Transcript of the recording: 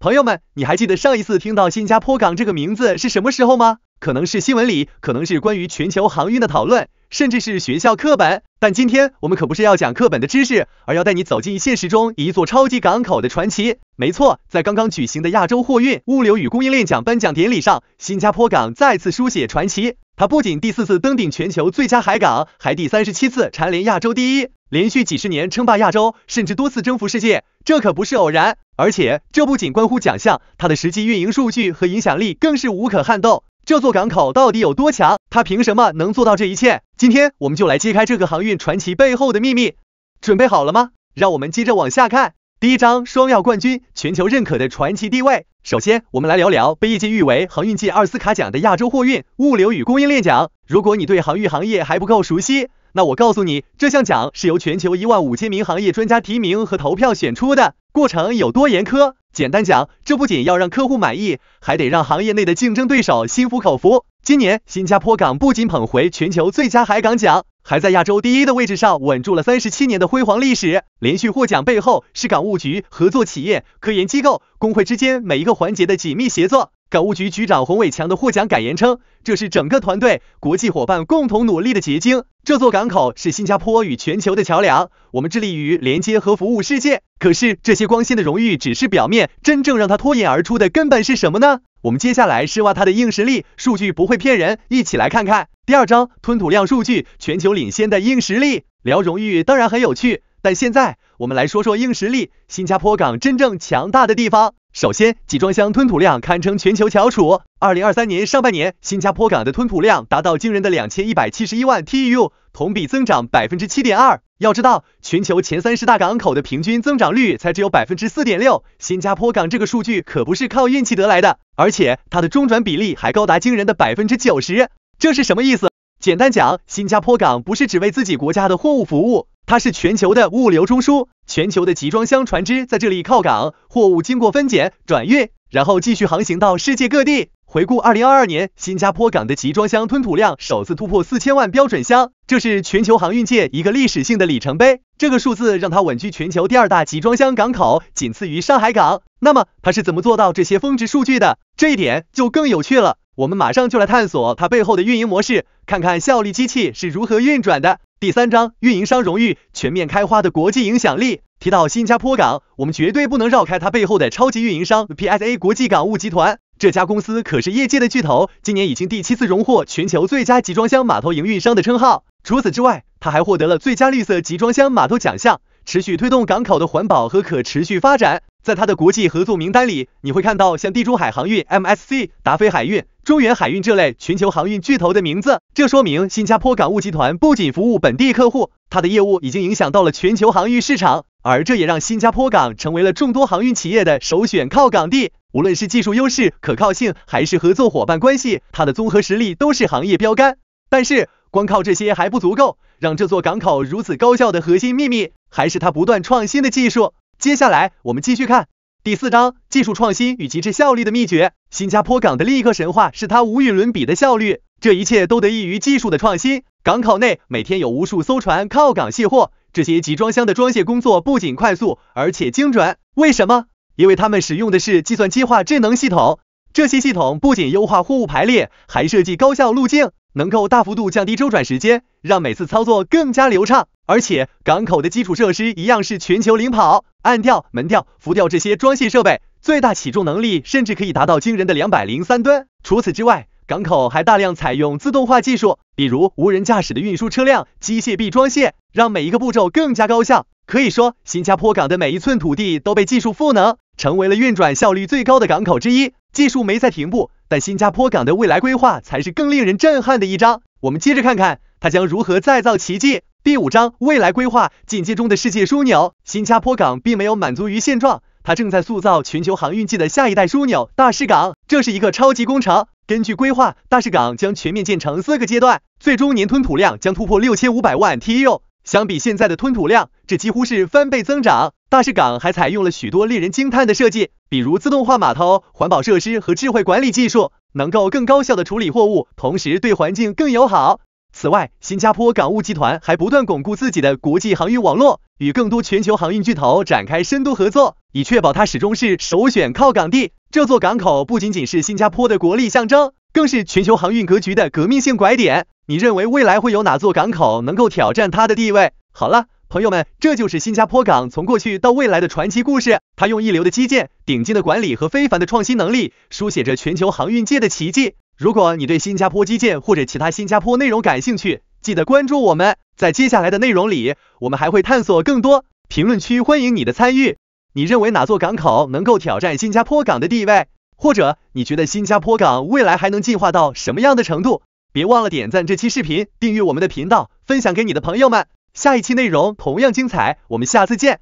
朋友们，你还记得上一次听到新加坡港这个名字是什么时候吗？可能是新闻里，可能是关于全球航运的讨论，甚至是学校课本。但今天我们可不是要讲课本的知识，而要带你走进现实中一座超级港口的传奇。没错，在刚刚举行的亚洲货运物流与供应链奖颁奖典礼上，新加坡港再次书写传奇。它不仅第四次登顶全球最佳海港，还第三十七次蝉联亚洲第一，连续几十年称霸亚洲，甚至多次征服世界。这可不是偶然。而且，这不仅关乎奖项，它的实际运营数据和影响力更是无可撼动。这座港口到底有多强？它凭什么能做到这一切？今天我们就来揭开这个航运传奇背后的秘密。准备好了吗？让我们接着往下看。第一章：双料冠军，全球认可的传奇地位。首先，我们来聊聊被业界誉为航运界奥斯卡奖的亚洲货运物流与供应链奖。如果你对航运行业还不够熟悉，那我告诉你，这项奖是由全球一万五千名行业专家提名和投票选出的，过程有多严苛？简单讲，这不仅要让客户满意，还得让行业内的竞争对手心服口服。今年，新加坡港不仅捧回全球最佳海港奖。还在亚洲第一的位置上稳住了三十七年的辉煌历史，连续获奖背后是港务局、合作企业、科研机构、工会之间每一个环节的紧密协作。港务局局长洪伟强的获奖感言称，这是整个团队、国际伙伴共同努力的结晶。这座港口是新加坡与全球的桥梁，我们致力于连接和服务世界。可是这些光鲜的荣誉只是表面，真正让它脱颖而出的根本是什么呢？我们接下来是挖它的硬实力，数据不会骗人，一起来看看。第二章，吞吐量数据，全球领先的硬实力。聊荣誉当然很有趣，但现在我们来说说硬实力。新加坡港真正强大的地方，首先，集装箱吞吐量堪称全球翘楚。二零二三年上半年，新加坡港的吞吐量达到惊人的两千一百七十一万 TEU。同比增长百分之七点二。要知道，全球前三十大港口的平均增长率才只有百分之四点六。新加坡港这个数据可不是靠运气得来的，而且它的中转比例还高达惊人的百分之九十。这是什么意思？简单讲，新加坡港不是只为自己国家的货物服务，它是全球的物流中枢。全球的集装箱船只在这里靠港，货物经过分拣、转运，然后继续航行到世界各地。回顾二零二二年，新加坡港的集装箱吞吐量首次突破四千万标准箱，这是全球航运界一个历史性的里程碑。这个数字让它稳居全球第二大集装箱港口，仅次于上海港。那么，它是怎么做到这些峰值数据的？这一点就更有趣了。我们马上就来探索它背后的运营模式，看看效率机器是如何运转的。第三章，运营商荣誉全面开花的国际影响力。提到新加坡港，我们绝对不能绕开它背后的超级运营商 PSA 国际港务集团。这家公司可是业界的巨头，今年已经第七次荣获全球最佳集装箱码头营运商的称号。除此之外，它还获得了最佳绿色集装箱码头奖项，持续推动港口的环保和可持续发展。在他的国际合作名单里，你会看到像地中海航运、MSC、达菲海运、中远海运这类全球航运巨头的名字。这说明新加坡港务集团不仅服务本地客户，它的业务已经影响到了全球航运市场。而这也让新加坡港成为了众多航运企业的首选靠港地。无论是技术优势、可靠性，还是合作伙伴关系，它的综合实力都是行业标杆。但是，光靠这些还不足够。让这座港口如此高效的核心秘密，还是它不断创新的技术。接下来，我们继续看第四章：技术创新与极致效率的秘诀。新加坡港的另一个神话是它无与伦比的效率，这一切都得益于技术的创新。港口内每天有无数艘船靠港卸货，这些集装箱的装卸工作不仅快速，而且精准。为什么？因为他们使用的是计算机化智能系统。这些系统不仅优化货物排列，还设计高效路径。能够大幅度降低周转时间，让每次操作更加流畅。而且，港口的基础设施一样是全球领跑。岸吊、门吊、浮吊这些装卸设备，最大起重能力甚至可以达到惊人的两百零三吨。除此之外，港口还大量采用自动化技术，比如无人驾驶的运输车辆、机械臂装卸，让每一个步骤更加高效。可以说，新加坡港的每一寸土地都被技术赋能，成为了运转效率最高的港口之一。技术没在停步。但新加坡港的未来规划才是更令人震撼的一章，我们接着看看它将如何再造奇迹。第五章未来规划：进阶中的世界枢纽。新加坡港并没有满足于现状，它正在塑造全球航运界的下一代枢纽——大市港。这是一个超级工程。根据规划，大市港将全面建成四个阶段，最终年吞吐量将突破六千五百万 TEU。相比现在的吞吐量，这几乎是翻倍增长。大市港还采用了许多令人惊叹的设计，比如自动化码头、环保设施和智慧管理技术，能够更高效的处理货物，同时对环境更友好。此外，新加坡港务集团还不断巩固自己的国际航运网络，与更多全球航运巨头展开深度合作，以确保它始终是首选靠港地。这座港口不仅仅是新加坡的国力象征，更是全球航运格局的革命性拐点。你认为未来会有哪座港口能够挑战它的地位？好了。朋友们，这就是新加坡港从过去到未来的传奇故事。他用一流的基建、顶级的管理和非凡的创新能力，书写着全球航运界的奇迹。如果你对新加坡基建或者其他新加坡内容感兴趣，记得关注我们。在接下来的内容里，我们还会探索更多。评论区欢迎你的参与。你认为哪座港口能够挑战新加坡港的地位？或者你觉得新加坡港未来还能进化到什么样的程度？别忘了点赞这期视频，订阅我们的频道，分享给你的朋友们。下一期内容同样精彩，我们下次见。